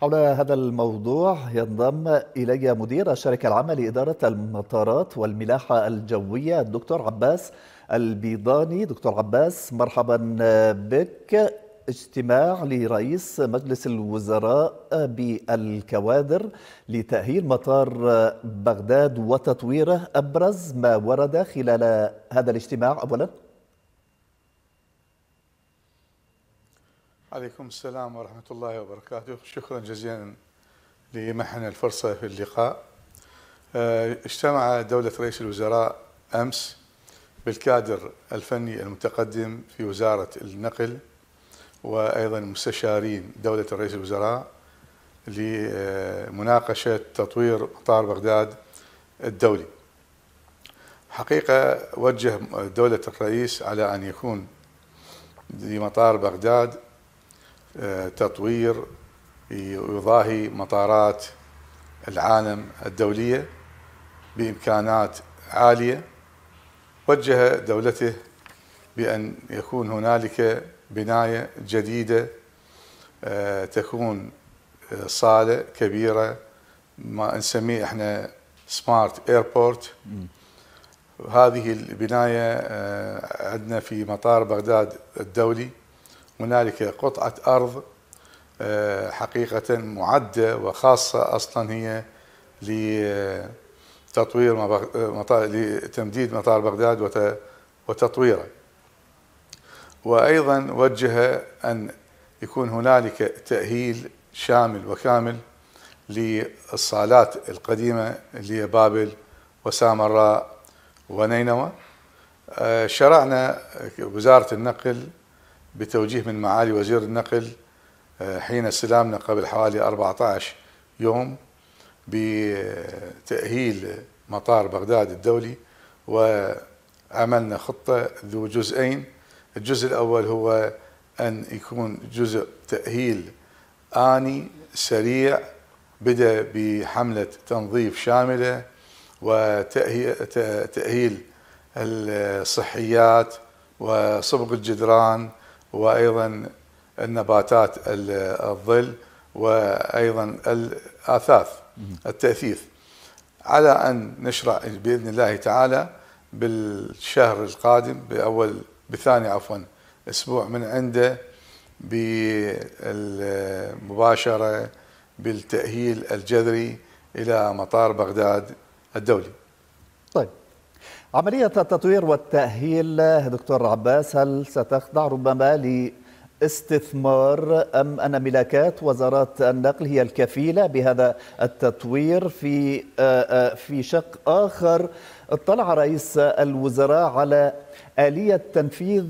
حول هذا الموضوع ينضم إلي مدير الشركة العامة لإدارة المطارات والملاحة الجوية الدكتور عباس البيضاني دكتور عباس مرحبا بك اجتماع لرئيس مجلس الوزراء بالكوادر لتأهيل مطار بغداد وتطويره أبرز ما ورد خلال هذا الاجتماع أولاً عليكم السلام ورحمة الله وبركاته شكرا جزيلا لمحن الفرصة في اللقاء آه، اجتمع دولة رئيس الوزراء أمس بالكادر الفني المتقدم في وزارة النقل وأيضا مستشارين دولة رئيس الوزراء لمناقشة تطوير مطار بغداد الدولي حقيقة وجه دولة الرئيس على أن يكون لمطار بغداد تطوير يضاهي مطارات العالم الدولية بإمكانات عالية وجه دولته بأن يكون هنالك بناية جديدة آه، تكون صالة كبيرة ما نسميه احنا سمارت ايربورت هذه البناية آه، عندنا في مطار بغداد الدولي هنالك قطعة أرض آه، حقيقة معدة وخاصة أصلا هي لتطوير آه، مطار لتمديد مطار بغداد وتطويره وأيضا وجه أن يكون هنالك تأهيل شامل وكامل للصالات القديمة اللي هي بابل وسامراء ونينوى آه، شرعنا وزارة النقل بتوجيه من معالي وزير النقل آه، حين استلامنا قبل حوالي 14 يوم بتأهيل مطار بغداد الدولي وعملنا خطة ذو جزئين الجزء الأول هو أن يكون جزء تأهيل آني سريع بدأ بحملة تنظيف شاملة وتأهيل الصحيات وصبغ الجدران وايضا النباتات الظل وايضا الاثاث التاثيث على ان نشرع باذن الله تعالى بالشهر القادم باول بثاني عفوا اسبوع من عنده بالمباشره بالتاهيل الجذري الى مطار بغداد الدولي. طيب عملية التطوير والتأهيل دكتور عباس هل ستخضع ربما لاستثمار أم أن ملاكات وزارات النقل هي الكفيلة بهذا التطوير في آه، آه، في شق آخر اطلع رئيس الوزراء على آلية تنفيذ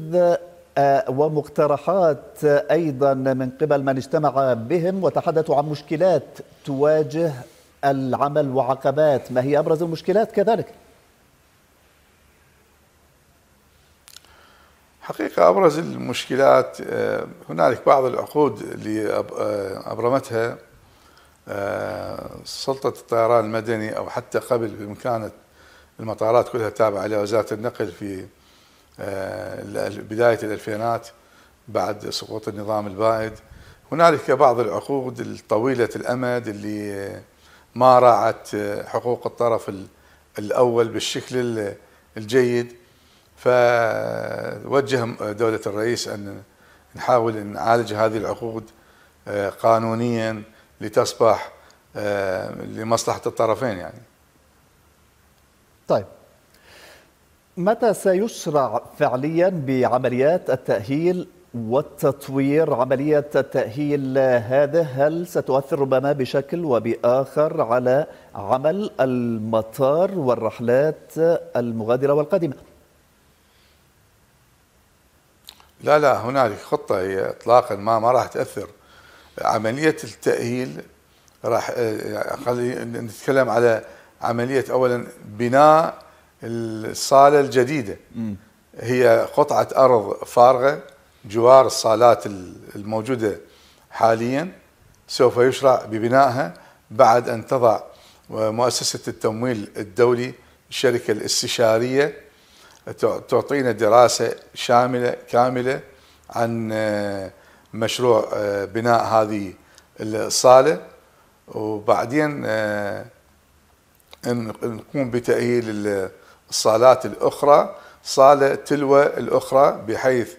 آه، ومقترحات أيضا من قبل من اجتمع بهم وتحدثوا عن مشكلات تواجه العمل وعقبات ما هي أبرز المشكلات كذلك؟ حقيقة أبرز المشكلات آه، هنالك بعض العقود اللي آه، أبرمتها آه، سلطة الطيران المدني أو حتى قبل بمكانة المطارات كلها تابعة لوزارة النقل في بداية الألفينات بعد سقوط النظام البائد هنالك بعض العقود الطويلة الأمد اللي ما راعت حقوق الطرف الأول بالشكل الجيد فوجه دولة الرئيس أن نحاول أن نعالج هذه العقود آه، قانونيا لتصبح آه، لمصلحة الطرفين يعني طيب متى سيسرع فعليا بعمليات التأهيل والتطوير عملية التأهيل هذه هل ستؤثر ربما بشكل وبآخر على عمل المطار والرحلات المغادرة والقادمة؟ لا لا هنالك خطه هي اطلاقا ما ما راح تاثر عمليه التاهيل راح آه، آه، خلينا نتكلم على عمليه اولا بناء الصاله الجديده هي قطعه ارض فارغه جوار الصالات الموجوده حاليا سوف يشرع ببنائها بعد ان تضع مؤسسه التمويل الدولي الشركه الاستشاريه تعطينا دراسه شامله كامله عن آه، مشروع آه، بناء هذه الصاله وبعدين آه، نقوم بتاهيل الصالات الاخرى صاله تلوى الاخرى بحيث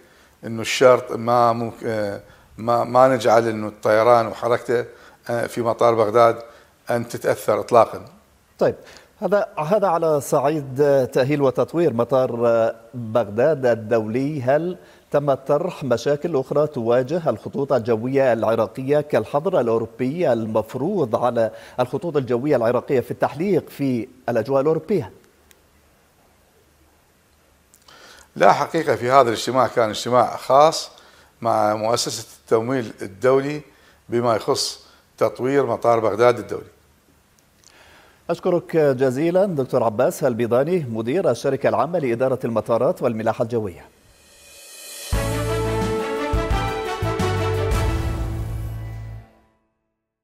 انه الشرط ما ممكن ما ما نجعل انه الطيران وحركته في مطار بغداد ان تتاثر اطلاقا. طيب هذا هذا على صعيد تأهيل وتطوير مطار بغداد الدولي هل تم طرح مشاكل أخرى تواجه الخطوط الجوية العراقية كالحظر الأوروبي المفروض على الخطوط الجوية العراقية في التحليق في الأجواء الأوروبية؟ لا حقيقة في هذا الاجتماع كان اجتماع خاص مع مؤسسة التمويل الدولي بما يخص تطوير مطار بغداد الدولي أشكرك جزيلا دكتور عباس البيضاني مدير الشركة العامة لإدارة المطارات والملاحة الجوية